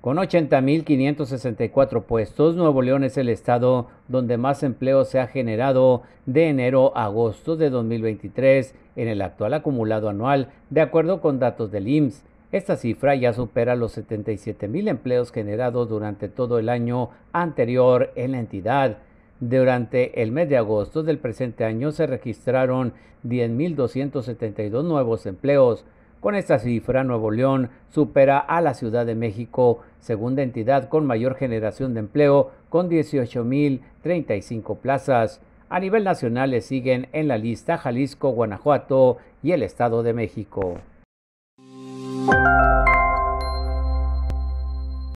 Con 80.564 puestos, Nuevo León es el estado donde más empleo se ha generado de enero a agosto de 2023 en el actual acumulado anual, de acuerdo con datos del IMSS. Esta cifra ya supera los 77.000 empleos generados durante todo el año anterior en la entidad. Durante el mes de agosto del presente año se registraron 10.272 nuevos empleos, con esta cifra, Nuevo León supera a la Ciudad de México, segunda entidad con mayor generación de empleo, con 18.035 plazas. A nivel nacional le siguen en la lista Jalisco, Guanajuato y el Estado de México.